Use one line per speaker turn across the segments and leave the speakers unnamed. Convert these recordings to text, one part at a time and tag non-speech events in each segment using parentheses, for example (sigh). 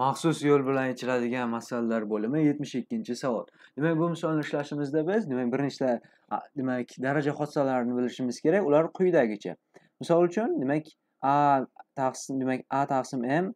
maxsus yo'l bilan yechiladigan masalalar bo'limi 72 savol demak bu misolni ishlashimizda biz demak bir nechta demak daraja hodisalarini bilishimiz kerak ular quyidagicha misol uchun demak a taqsim demak a taqsim m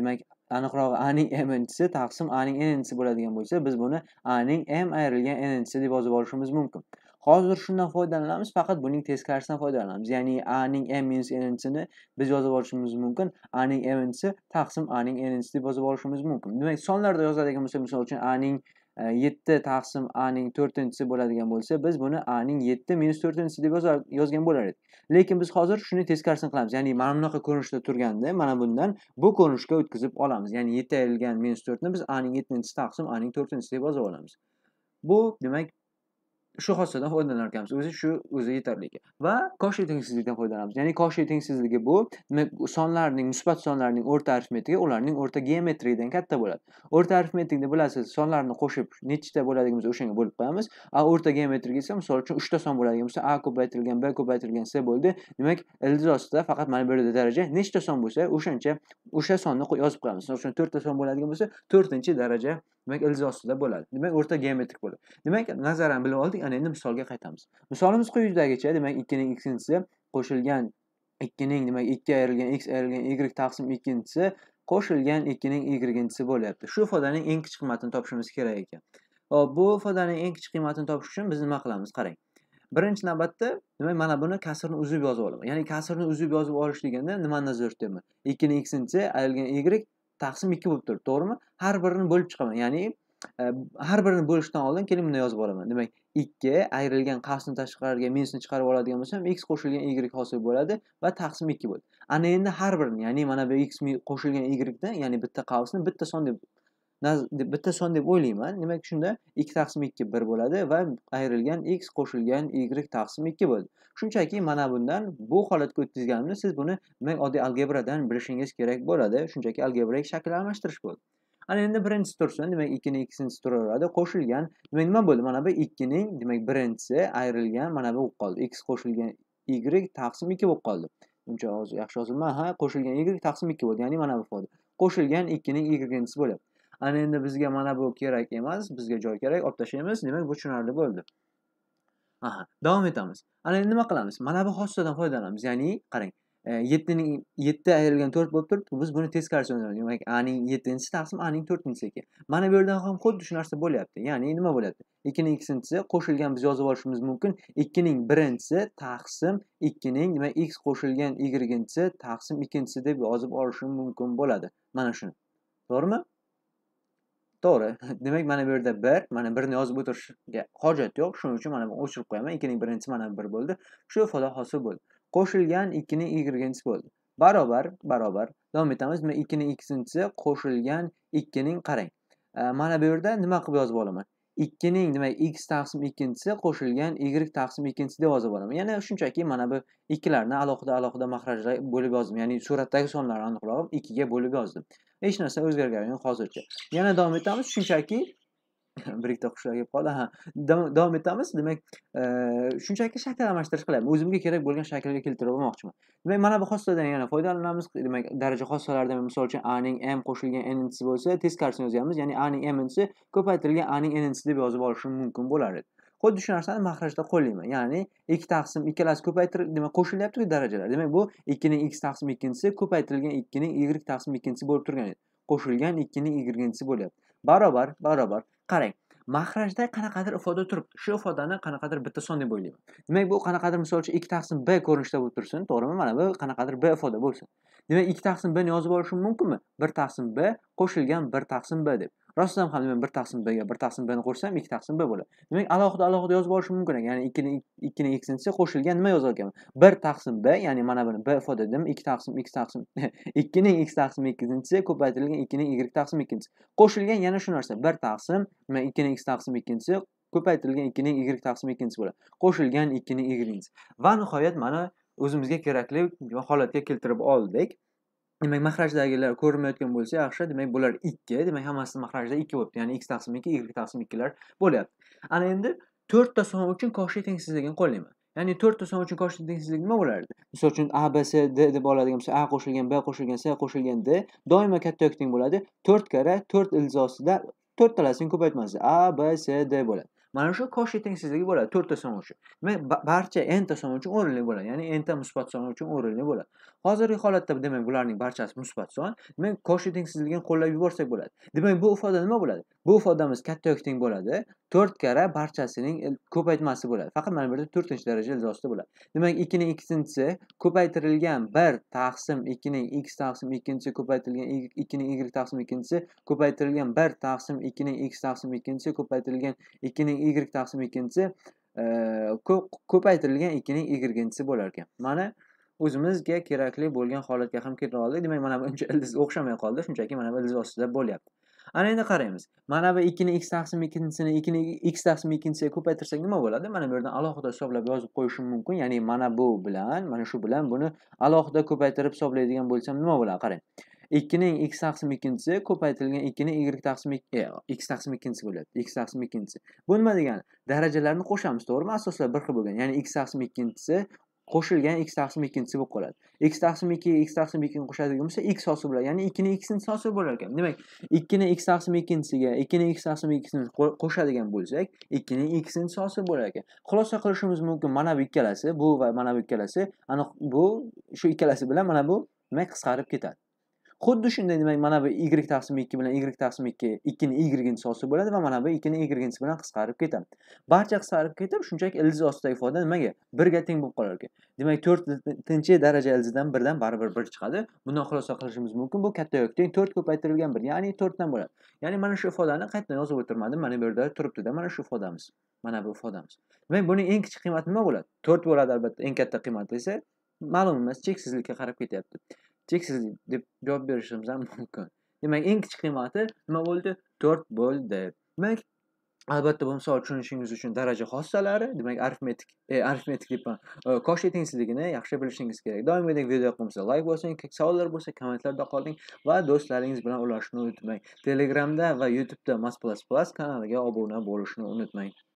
demak aniqrog'i a ning m nchisi taqsim a ning n nchisi bo'ladigan bo'lsa biz buni a ning m ayrilgan n nchisi deb yozib olishimiz mumkin hozir shundan foydalanamiz faqat buning teskarisidan foydalanamiz ya'ni a ning m minus ni biz yozib olishimiz mumkin a ning m taqsim a ning n ni deb yozib olishimiz mumkin demak sonlarda yozadigan bo'lsak misol uchun a ning e, yetti taqsim a ning to'rtinchisi bo'ladigan bo'lsa biz buni a ning yetti minus to'rtinchisi deb yozgan bo'lar edik lekin biz hozir shuni teskarisini qilamiz ya'ni mana bunaqa ko'rinishda turganda mana bundan bu ko'rinishga o'tkazib olamiz ya'ni yetti ayrilgan minus to'rtni biz a ning yettinchisi taqsim a ning to'rtinchisi deb yozib olamiz bu demak shu hodisadan foydalanar ekanmiz o'zi shu o'zi yetarli ekan va koshli tengsizlikdan foydalanamiz ya'ni koshli tengsizligi bu sonlarning musbat sonlarning o'rta arifmetigi ularning o'rta geometriyadan katta bo'ladi o'rta arifmetikni bilasiz sonlarni qo'shib nechta bo'laligimizni o'shanga bo'lib qo'yamiz a o'rta geometrik esa misol uchun uchta son bo'ladigan bo'lsa a ko'paytirilgan b ko'paytirilgan c bo'ldi demak ildiz ostida faqat mana bu yerda daraja nechta son bo'lsa o'shancha o'sha sonni yozib qo'yamiz misol uchun to'rtta son bo'ladigan bo'lsa to'rtinchi daraja demak ildiz ostida bo'ladi demak o'rta geometrik bo'ladi demak nazaran bilib oldik ana endi misolga qaytamiz misolimiz quyidagicha demak ikkining ikkinchisi qo'shilgan ikkining demak ikki ayrilgan x ayrilgan y taqsim ikkinchisi qo'shilgan ikkining yigirmanchisi bo'lyapti shu ifodaning eng kichik qiymatini topishimiz kerak ekan hop bu ifodaning eng kichik qiymatini topish uchun biz nima qilamiz qarang birinchi navbatda demak mana buni kasrni uzib yozib olaman ya'ni kasrni uzib yozib olish deganda nimani nazarda tutyapman ikkining ikkinchisi ayrilgan y taqsim ikki bo'lib turibdi to'g'rimi har birini bo'lib chiqaman ya'ni e, har birini bo'lishdan oldin keling buni yozib olaman demak ikki ayrilgan qavsni tashqariga minusni chiqarib oladigan bo'lsam x qo'shilgan y hosil bo'ladi va taqsim ikki bo'ladi ana endi har birini ya'ni mana bu x qo'shilgan ydan ya'ni bitta qavsni bitta son deb bitta son deb o'ylayman demak shunda ikki taqsim ikki bir bo'ladi va ayrilgan x qo'shilgan y taqsim ikki bo'ldi shunchaki mana bundan bu holatga o'tkazganimni siz buni demak oddiy algebradan bilishingiz kerak bo'ladi shunchaki algebraik shakl almashtirish bo'ldi ana endi birinchisi tursin demak ikkini ikkinchisi turaveradi qo'shilgan demak nima bo'ldi mana bu ikkining demak birinchisi ayrilgan mana bu bo'lib qoldi x qo'shilgan y taqsim ikki bo'lib qoldi uncha hozir yaxshi yozilma ha qo'shilgan y taqsim ikki bo'ldi ya'ni mana bu qoldi qo'shilgan ikkining yigirmanchisi bo'lyapti ana endi bizga mana bu kerak emas bizga joy kerak olib tashlaymiz demak bu tushunarli bo'ldi aha davom etamiz ana endi nima qilamiz mana bu xossadan foydalanamiz ya'ni qarang e, yettining yetti ayrilgan to'rt bo'lib turibdi biz buni teskarisi demak aning yettinchisi taqsim aning to'rtinchisi ekan mana bu yerdan ham xuddi shu narsa bo'lyapti ya'ni nima bo'lyapti ikkining ikkinchisi qo'shilgan biz yozib olishimiz mumkin ikkining birinchisi taqsim ikkining demak x qo'shilgan yigirginchisi taqsim ikkinchisi deb yozib olishim mumkin bo'ladi mana shuni to'g'rimi to'g'ri (laughs) demak mana bu yerda bir mana birni yozib o'tirishga hojat yo'q shuning uchun mana buni o'chirib qo'yaman ikkining birinchisi mana bir bo'ldi shu ifoda hosil bo'ldi qo'shilgan ikkining yigirmanchisi bo'ldi barobar barobar davom etamiz mana ikkining ikkinchisi qo'shilgan ikkining qarang mana bu yerda nima qilib yozib olaman ikkining demak x taqsim ikkinchisi qo'shilgan y taqsim ikkinchisi deb yozib olaman Ya'ni shunchaki mana bu ikkilarni alohida alohida mahrajlar bo'lib yozdim ya'ni suratdagi sonlarni aniqlab ikkiga bo'lib yozdim hech narsa o'zgargani yo'q hozircha yana davom etamiz shunchaki (laughs) bir ikkita hushlar kelib qoldi ha davom etamiz demak e, shunchaki shakl almashtirish qilyapman o'zimga kerak bo'lgan shaklga keltirib olmoqchiman demak mana bu xossadan yana foydalanamiz demak daraja xossalarida misol uchun a ning m qo'shilgan n intisi bo'lsa teskarisini yozyapmiz ya'ni a ning m intisi ko'paytirilgan a ning n intisi deb yozib olishim mumkin bo'lar edi xuddi shu narsani mahrajda qo'llayman ya'ni ikki taqsim ikkalasi ko'paytir demak qo'shilyaptiku darajalar demak bu ikkining x taqsim ikkinchisi ko'paytirilgan ikkining y taqsim ikkinchisi bo'lib turgan edi qo'shilgan ikkining y bo'lyapti barobar barobar qarang maxrajda qanaqadir ifoda turibdi shu ifodani qanaqadir bitta son deb o'ylayman demak bu qanaqadir misol uchun ikki taqsim b ko'rinishida bo'lib tursin to'g'rimi mana bu qanaqadir b ifoda bo'lsin demak ikki taqsim bni yozib olishim mumkinmi bir taqsim b qo'shilgan bir taqsim b deb rostdan ham men bir taqsim bga bir taqsim bni qo'shsam ikki taqsim b bo'ladi demak alohida alohida yozib olishim mumkin ekan ya'ni ikkini ikkini ikkinchisi qo'shilgan nima yozolganman bir taqsim b ya'ni mana buni b ifoda dedim ikki taqsim (laughs) x taqsim ikkining x taqsim ikkinchisi ko'paytirilgan ikkining y taqsim ikkinchisi qo'shilgan yana shu narsa bir taqsim ikkining x taqsim ikkinchisi ko'paytirilgan ikkining y taqsim ikkinchisi bo'ladi qo'shilgan ikkining y va nihoyat mana o'zimizga kerakli holatga keltirib oldik demak maxrajdagilar ko'rinmayotgan bo'lsa yaxshi demak bular ikki demak hammasi mahrajda ikki bo'libdi ya'ni x taqsim ikki y taqsim ikkilar bo'lyapti ana endi to'rtta son uchun koshi tengsizligini qo'llayman ya'ni to'rtta son uchun koshi tengsizlik nima bo'lardi misol uchun a b c d deb oladigan bo'lsa a qo'shilgan b qo'shilgan c qo'shilgan d doimo katta yoki teng bo'ladi to'rt karra to'rt ilzosida to'rttalasini ko'paytmasi a b c d bo'ladi mana shu koshiting tengsizligi bo'ladi to'rtta son uchun demak barcha nta son uchun o'rinli bo'ladi ya'ni nta musbat son uchun o'rinli bo'ladi hozirgi holatda demak bularning barchasi musbat son demak koshiting tengsizligini qo'llab yuborsak bo'ladi demak bu ifoda nima bo'ladi bu ifodamiz katta yoki teng bo'ladi to'rt karra barchasining ko'paytmasi bo'ladi faqat mana bu yerda to'rtinchi daraja ilzosida bo'ladi demak ikkining ikkinchisi ko'paytirilgan bir taqsim ikkining x taqsim ikkinchisi ko'paytirilgan ikkining y taqsim ikkinchisi ko'paytirilgan bir taqsim ikkining x taqsim ikkinchisi ko'paytirilgan ikkining y taqsim ikkinchisi e, ko'paytirilgan ikkining yigirmanchisi bo'lar ekan mana o'zimizga kerakli bo'lgan holatga ham kelib oldik demak mana bu uncha ildiz o'xshamay qoldi shunchaki mana bu ildiz ostida bo'lyapti ana endi qaraymiz mana bu ikkini x taqsim ikkinchisini ikkini x taqsim ikkinchisiga ko'paytirsak nima bo'ladi mana bu yerdan alohida hisoblab yozib qo'yishim mumkin ya'ni mana bu bilan mana shu bilan buni alohida ko'paytirib hisoblaydigan bo'lsam nima bo'ladi qarang ikkining x taqsim ikkinchisi ko'paytirilgan ikkining y taqsim e, x taqsim ikkinchisi bo'ladi x taqsim ikkinchisi bu nima degani darajalarni qo'shamiz to'g'rimi asoslar bir xil bo'lgan ya'ni x taqsim ikkinchisi qo'shilgan x taqsim ikkinchisi bo'lib qoladi x taqsim ikki x taqsim ikkini qo'shadigan bo'lsa x hosil bo'ladi ya'ni ikkini ikkisini hosil bo'lar ekan demak ikkini x taqsim ikkinchisiga ikkini x taqsim ikkisini qo'shadigan bo'lsak ikkini ikkisini hosil bo'lar ekan xulosa qilishimiz mumkin mana bu ikkalasi bu va mana bu ikkalasi aniq bu shu ikkalasi bilan mana bu demak qisqarib ketadi xuddi shunday demak mana bu y taqsim ikki bilan y taqsim ikki ikkini ygini solsa bo'ladi va mana bu ikkini yginsi bilan qisqarib ketadi barcha qisqarib ketib shunchaki ildiz ostidagi ifoda nimaga birga teng bo'lib qolar ekan demak to'rtinchi daraja ildizidan birdan baribir bir chiqadi bundan xulosa qilishimiz mumkin bu katta yoki teng to'rt ko'paytirilgan bir ya'ni to'rtdan bo'ladi ya'ni mana shu ifodani qaytadan yozib o'tirmadim mana bu yerda turibdida mana shu ifodamiz mana bu ifodamiz demak buning eng kichik qiymati nima bo'ladi to'rt bo'ladi albatta eng katta qiymati esa ma'lum emas cheksizlikka qarab ketyapti cheksiz deb javob berishimiz ham (laughs) mumkin demak eng kichik qiymati nima bo'ldi to'rt bo'ldi demak albatta bu misol tushunishingiz uchun daraja xossalari demak arifmetik e, arifmetik deyman e, kosh tengsizligini yaxshi bilishingiz kerak doimgidek video yoqimsa layk bosing savollar bo'lsa kommentlarda qolding va do'stlaringiz bilan ulashishni unutmang telegramda va youtubeda mas plus plus kanaliga obuna bo'lishni unutmang